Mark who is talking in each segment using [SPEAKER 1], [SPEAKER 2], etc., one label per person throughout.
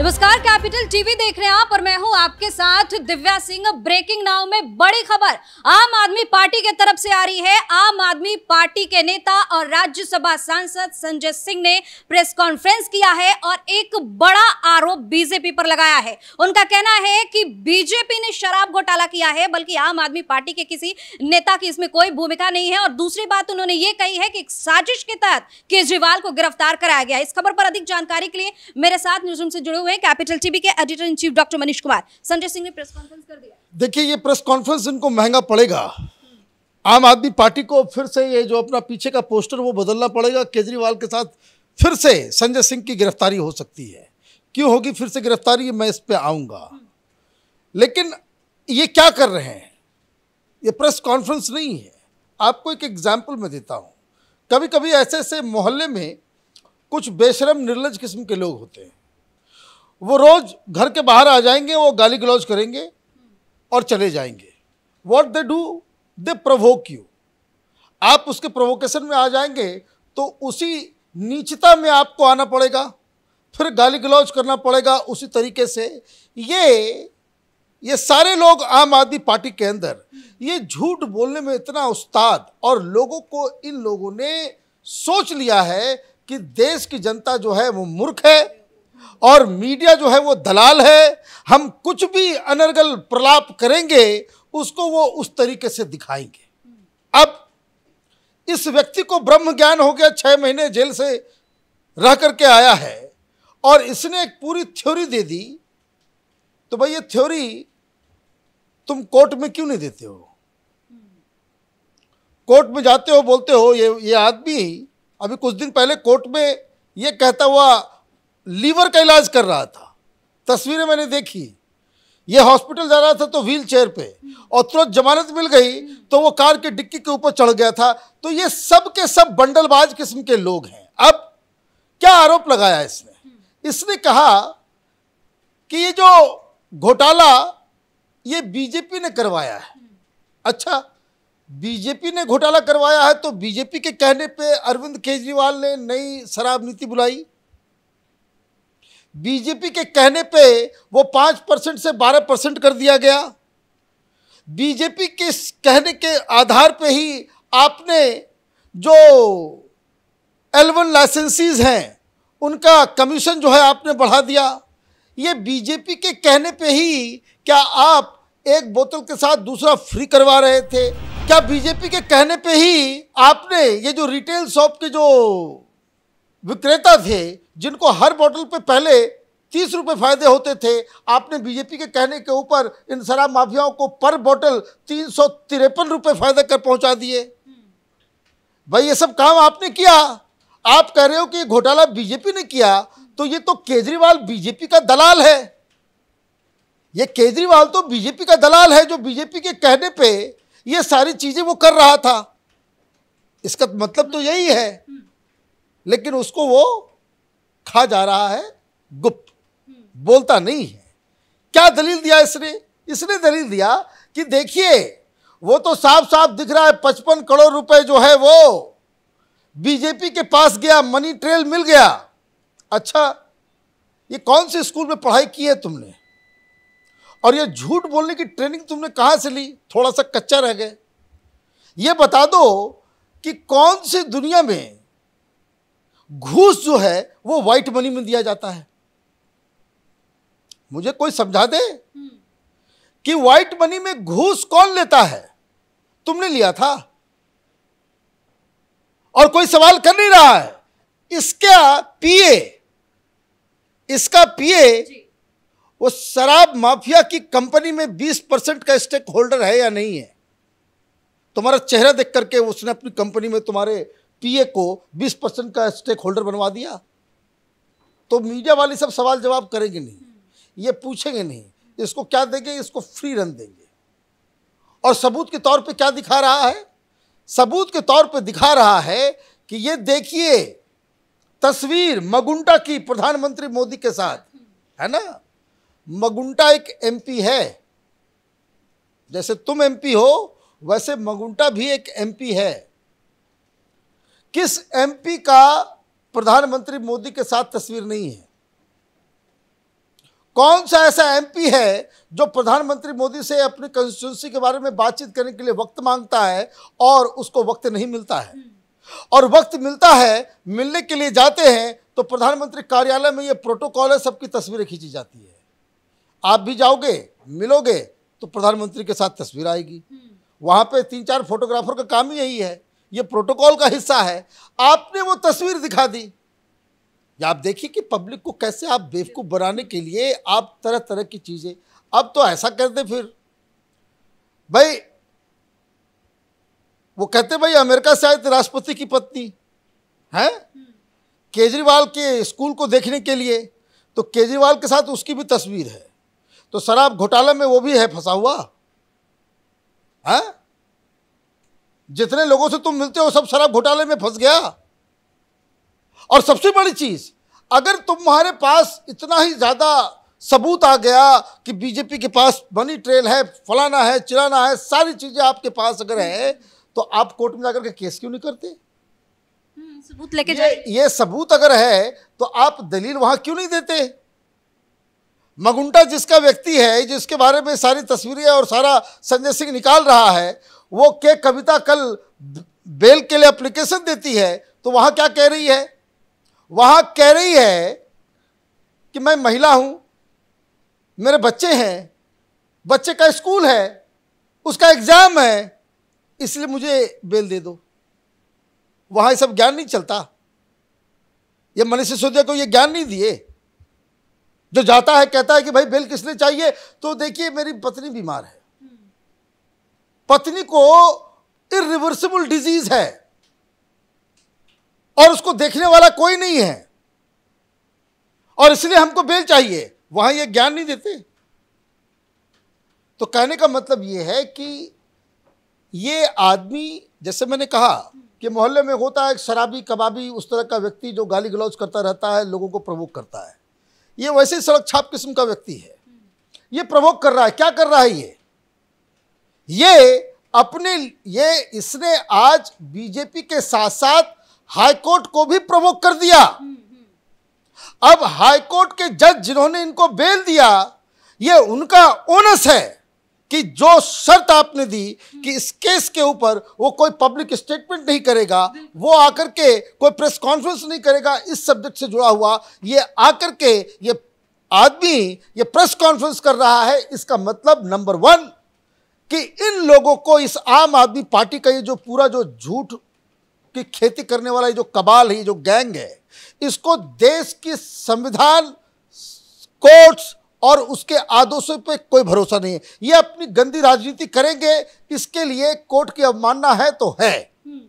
[SPEAKER 1] नमस्कार capital TV देख रहे हैं आप और मैं हूं आपके साथ दिव्या सिंह ब्रेकिंग नाउ में बड़ी खबर आम आदमी पार्टी के तरफ से आ रही है आम आदमी पार्टी के नेता और राज्यसभा सांसद संजय सिंह ने प्रेस कॉन्फ्रेंस किया है और एक बड़ा आरोप बीजेपी पर लगाया है उनका कहना है कि बीजेपी ने शराब घोटाला किया है बल्कि आम आदमी पार्टी के किसी नेता की इसमें कोई भूमिका नहीं है और दूसरी बात उन्होंने ये कही है कि साजिश के तहत केजरीवाल को गिरफ्तार कराया गया इस खबर पर अधिक जानकारी के लिए मेरे साथ न्यूज से जुड़े हुए हुए कैपिटल टीवी के editor in chief doctor Manish Kumar Sanjay Singh ने प्रेस कॉन्फ्रेंस कर
[SPEAKER 2] दिया देखिए ये प्रेस कॉन्फ्रेंस इनको महंगा पड़ेगा आम आदमी पार्टी को फिर से ये जो अपना पीछे का पोस्टर वो बदलना पड़ेगा केजरीवाल के साथ फिर से संजय सिंह की गिरफ्तारी हो सकती है क्यों होगी फिर से गिरफ्तारी मैं इस पर आऊंगा लेकिन ये क्या कर रहे हैं ये प्रेस कॉन्फ्रेंस नहीं है आपको एक एग्जाम्पल मैं देता हूँ कभी कभी ऐसे ऐसे मोहल्ले में कुछ बेशरम निर्लज किस्म के लोग होते हैं वो रोज़ घर के बाहर आ जाएंगे वो गाली गलौज करेंगे और चले जाएंगे what they do they provoke you आप उसके प्रोवोकेशन में आ जाएंगे तो उसी नीचता में आपको आना पड़ेगा फिर गाली गलौज करना पड़ेगा उसी तरीके से ये ये सारे लोग आम आदमी पार्टी के अंदर ये झूठ बोलने में इतना उस्ताद और लोगों को इन लोगों ने सोच लिया है कि देश की जनता जो है वो मूर्ख है और मीडिया जो है वो दलाल है हम कुछ भी अनर्गल प्रलाप करेंगे उसको वो उस तरीके से दिखाएंगे अब इस व्यक्ति को ब्रह्म ज्ञान हो गया छः महीने जेल से रह करके आया है और इसने एक पूरी थ्योरी दे दी तो भाई ये थ्योरी तुम कोर्ट में क्यों नहीं देते हो कोर्ट में जाते हो बोलते हो ये ये आदमी अभी कुछ दिन पहले कोर्ट में ये कहता हुआ लीवर का इलाज कर रहा था तस्वीरें मैंने देखी ये हॉस्पिटल जा रहा था तो व्हील चेयर पे और तुरंत जमानत मिल गई तो वो कार के डिक्की के ऊपर चढ़ गया था तो ये सब के सब बंडलबाज किस्म के लोग हैं अब क्या आरोप लगाया इसने इसने कहा कि ये जो घोटाला ये बीजेपी ने करवाया है अच्छा बीजेपी ने घोटाला करवाया है तो बीजेपी के कहने पे अरविंद केजरीवाल ने नई शराब नीति बुलाई बीजेपी के कहने पे वो पाँच परसेंट से बारह परसेंट कर दिया गया बीजेपी के कहने के आधार पे ही आपने जो एल वन लाइसेंसीज हैं उनका कमीशन जो है आपने बढ़ा दिया ये बीजेपी के कहने पे ही क्या आप एक बोतल के साथ दूसरा फ्री करवा रहे थे क्या बीजेपी के कहने पे ही आपने ये जो रिटेल शॉप के जो विक्रेता थे जिनको हर बोतल पे पहले तीस रुपये फायदे होते थे आपने बीजेपी के कहने के ऊपर इन शराब माफियाओं को पर बोतल तीन सौ तिरपन रुपये फायदा कर पहुंचा दिए भाई ये सब काम आपने किया आप कह रहे हो कि घोटाला बीजेपी ने किया तो ये तो केजरीवाल बीजेपी का दलाल है ये केजरीवाल तो बीजेपी का दलाल है जो बीजेपी के कहने पे ये सारी चीज़ें वो कर रहा था इसका मतलब तो यही है लेकिन उसको वो खा जा रहा है गुप्त बोलता नहीं है क्या दलील दिया इसने इसने दलील दिया कि देखिए वो तो साफ साफ दिख रहा है पचपन करोड़ रुपए जो है वो बीजेपी के पास गया मनी ट्रेल मिल गया अच्छा ये कौन से स्कूल में पढ़ाई की है तुमने और ये झूठ बोलने की ट्रेनिंग तुमने कहां से ली थोड़ा सा कच्चा रह गए ये बता दो कि कौन सी दुनिया में घूस जो है वो व्हाइट मनी में दिया जाता है मुझे कोई समझा दे हम्म। कि व्हाइट मनी में घूस कौन लेता है तुमने लिया था और कोई सवाल कर नहीं रहा है इसका पीए इसका पीए वो शराब माफिया की कंपनी में 20 परसेंट का स्टेक होल्डर है या नहीं है तुम्हारा चेहरा देख करके उसने अपनी कंपनी में तुम्हारे पीए को 20 परसेंट का स्टेक होल्डर बनवा दिया तो मीडिया वाले सब सवाल जवाब करेंगे नहीं ये पूछेंगे नहीं इसको क्या देंगे इसको फ्री रन देंगे और सबूत के तौर पे क्या दिखा रहा है सबूत के तौर पे दिखा रहा है कि ये देखिए तस्वीर मगुंडा की प्रधानमंत्री मोदी के साथ है ना मगुंडा एक एमपी है जैसे तुम एमपी हो वैसे मगुंटा भी एक एमपी है किस एमपी का प्रधानमंत्री मोदी के साथ तस्वीर नहीं है कौन सा ऐसा एमपी है जो प्रधानमंत्री मोदी से अपनी कंस्टिट्यूंसी के बारे में बातचीत करने के लिए वक्त मांगता है और उसको वक्त नहीं मिलता है और वक्त मिलता है मिलने के लिए जाते हैं तो प्रधानमंत्री कार्यालय में ये प्रोटोकॉल है सबकी तस्वीरें खींची जाती है आप भी जाओगे मिलोगे तो प्रधानमंत्री के साथ तस्वीर आएगी हम्म। वहां पे तीन चार फोटोग्राफर का काम ही यही है ये प्रोटोकॉल का हिस्सा है आपने वो तस्वीर दिखा दी आप देखिए कि पब्लिक को कैसे आप बेवकूफ़ बनाने के लिए आप तरह तरह की चीज़ें अब तो ऐसा कर दे फिर भाई वो कहते भाई अमेरिका से आए थे राष्ट्रपति की पत्नी हैं केजरीवाल के स्कूल को देखने के लिए तो केजरीवाल के साथ उसकी भी तस्वीर है तो शराब घोटाला में वो भी है फंसा हुआ है जितने लोगों से तुम मिलते हो सब शराब घोटाले में फंस गया और सबसे बड़ी चीज अगर तुम्हारे पास इतना ही ज्यादा सबूत आ गया कि बीजेपी के पास बनी ट्रेल है फलाना है चिलाना है सारी चीजें आपके पास अगर है तो आप कोर्ट में जाकर के केस क्यों नहीं करते हम्म, सबूत लेके ये, ये सबूत अगर है तो आप दलील वहां क्यों नहीं देते मगुंटा जिसका व्यक्ति है जिसके बारे में सारी तस्वीरें और सारा संजय सिंह निकाल रहा है वो के कविता कल बेल के लिए एप्लीकेशन देती है तो वहाँ क्या कह रही है वहाँ कह रही है कि मैं महिला हूँ मेरे बच्चे हैं बच्चे का स्कूल है उसका एग्ज़ाम है इसलिए मुझे बेल दे दो वहाँ ये सब ज्ञान नहीं चलता ये मनीष सिसोदिया को ये ज्ञान नहीं दिए जो जाता है कहता है कि भाई बेल किसने चाहिए तो देखिए मेरी पत्नी बीमार है पत्नी को इिवर्सिबल डिजीज है और उसको देखने वाला कोई नहीं है और इसलिए हमको बेल चाहिए वहां यह ज्ञान नहीं देते तो कहने का मतलब यह है कि ये आदमी जैसे मैंने कहा कि मोहल्ले में होता है एक शराबी कबाबी उस तरह का व्यक्ति जो गाली गलौज करता रहता है लोगों को प्रवोक करता है ये वैसे सड़क छाप किस्म का व्यक्ति है ये प्रवोक कर रहा है क्या कर रहा है ये ये अपने ये इसने आज बीजेपी के साथ साथ हाईकोर्ट को भी प्रमोट कर दिया अब हाईकोर्ट के जज जिन्होंने इनको बेल दिया ये उनका ओनस है कि जो शर्त आपने दी कि इस केस के ऊपर वो कोई पब्लिक स्टेटमेंट नहीं करेगा वो आकर के कोई प्रेस कॉन्फ्रेंस नहीं करेगा इस सब्जेक्ट से जुड़ा हुआ ये आकर के ये आदमी ये प्रेस कॉन्फ्रेंस कर रहा है इसका मतलब नंबर वन कि इन लोगों को इस आम आदमी पार्टी का ये जो पूरा जो झूठ की खेती करने वाला ये जो कबाल है जो गैंग है इसको देश की संविधान कोर्ट्स और उसके आदोशों पे कोई भरोसा नहीं है ये अपनी गंदी राजनीति करेंगे इसके लिए कोर्ट की अवमानना है तो है हम्म।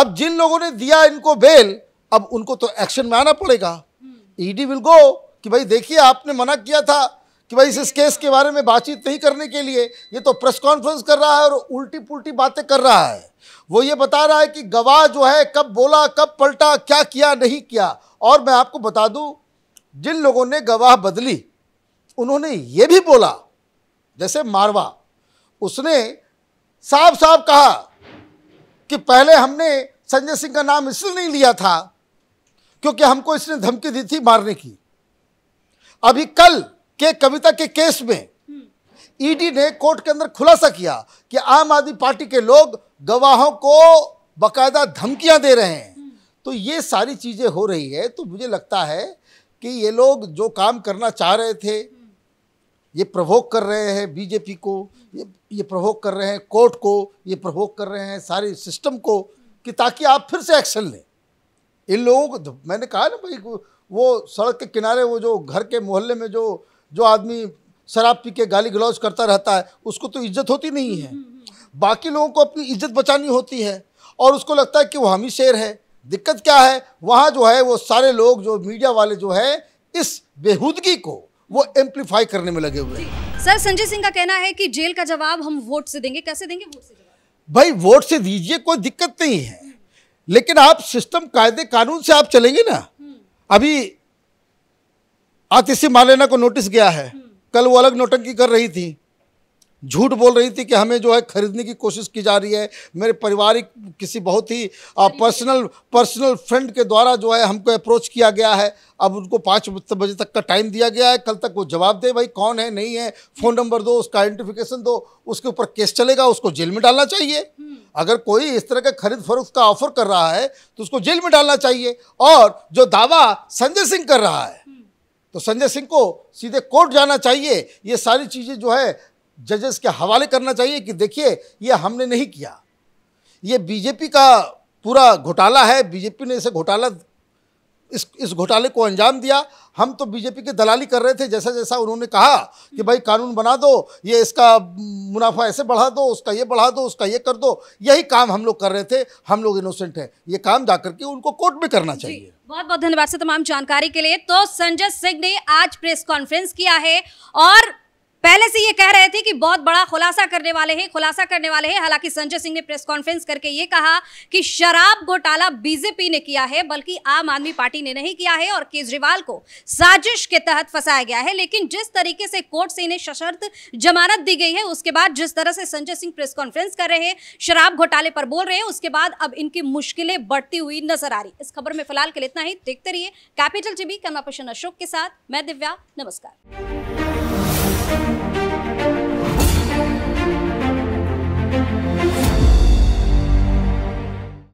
[SPEAKER 2] अब जिन लोगों ने दिया इनको बेल अब उनको तो एक्शन में आना पड़ेगा ईडी विल गो कि भाई देखिए आपने मना किया था कि भाई इस केस के बारे में बातचीत नहीं करने के लिए ये तो प्रेस कॉन्फ्रेंस कर रहा है और उल्टी पुल्टी बातें कर रहा है वो ये बता रहा है कि गवाह जो है कब बोला कब पलटा क्या किया नहीं किया और मैं आपको बता दूं जिन लोगों ने गवाह बदली उन्होंने ये भी बोला जैसे मारवा उसने साफ साफ कहा कि पहले हमने संजय सिंह का नाम इसलिए नहीं लिया था क्योंकि हमको इसने धमकी दी थी मारने की अभी कल के कविता के केस में ईडी ने कोर्ट के अंदर खुलासा किया कि आम आदमी पार्टी के लोग गवाहों को बकायदा धमकियां दे रहे हैं तो ये सारी चीज़ें हो रही है तो मुझे लगता है कि ये लोग जो काम करना चाह रहे थे ये प्रवोक कर रहे हैं बीजेपी को ये ये प्रवोक कर रहे हैं कोर्ट को ये प्रवोक कर रहे हैं सारे सिस्टम को कि ताकि आप फिर से एक्शन लें इन लोगों को तो मैंने कहा ना भाई वो सड़क के किनारे वो जो घर के मोहल्ले में जो जो आदमी शराब पी के गाली गलौज करता रहता है उसको तो इज्जत होती नहीं है बाकी लोगों को अपनी इज्जत बचानी होती है और उसको लगता है कि वो हम ही शेर है दिक्कत क्या है वहाँ जो है वो सारे लोग जो मीडिया वाले जो है इस बेहूदगी को वो एम्पलीफाई करने में लगे हुए हैं
[SPEAKER 1] सर संजय सिंह का कहना है कि जेल का जवाब हम वोट से देंगे कैसे देंगे वोट से
[SPEAKER 2] भाई वोट से दीजिए कोई दिक्कत नहीं है लेकिन आप सिस्टम कायदे कानून से आप चलेंगे ना अभी आतिशी मालेना को नोटिस गया है हम्म। कल वो अलग नोटंकी कर रही थी झूठ बोल रही थी कि हमें जो है खरीदने की कोशिश की जा रही है मेरे पारिवारिक किसी बहुत ही पर्सनल पर्सनल फ्रेंड के द्वारा जो है हमको अप्रोच किया गया है अब उनको पाँच बजे तक का टाइम दिया गया है कल तक वो जवाब दे भाई कौन है नहीं है फ़ोन नंबर दो उसका आइडेंटिफिकेशन दो उसके ऊपर केस चलेगा उसको जेल में डालना चाहिए हम्म। अगर कोई इस तरह का खरीद फरोख का ऑफर कर रहा है तो उसको जेल में डालना चाहिए और जो दावा संजय सिंह कर रहा है तो संजय सिंह को सीधे कोर्ट जाना चाहिए ये सारी चीज़ें जो है जजेस के हवाले करना चाहिए कि देखिए ये हमने नहीं किया ये बीजेपी का पूरा घोटाला है बीजेपी ने इसे घोटाला इस इस घोटाले को अंजाम दिया हम तो बीजेपी की दलाली कर रहे थे जैसा जैसा उन्होंने कहा कि भाई कानून बना दो ये इसका मुनाफा ऐसे बढ़ा दो उसका ये बढ़ा दो उसका ये कर दो यही काम हम लोग कर रहे थे हम लोग इनोसेंट हैं ये काम जा करके उनको कोर्ट में करना चाहिए
[SPEAKER 1] बहुत बहुत धन्यवाद से तमाम जानकारी के लिए तो संजय सिंह ने आज प्रेस कॉन्फ्रेंस किया है और पहले से ये कह रहे थे कि बहुत बड़ा खुलासा करने वाले हैं खुलासा करने वाले हैं हालांकि संजय सिंह ने प्रेस कॉन्फ्रेंस करके ये कहा कि शराब घोटाला बीजेपी ने किया है बल्कि आम आदमी पार्टी ने नहीं किया है और केजरीवाल को साजिश के तहत फंसाया गया है लेकिन जिस तरीके से कोर्ट से इन्हें सशर्त जमानत दी गई है उसके बाद जिस तरह से संजय सिंह प्रेस कॉन्फ्रेंस कर रहे हैं शराब घोटाले पर बोल रहे हैं उसके बाद अब इनकी मुश्किलें बढ़ती हुई नजर आ रही इस खबर में फिलहाल के लिए इतना ही देखते रहिए capital TV camera person Ashok के साथ मैं दिव्या नमस्कार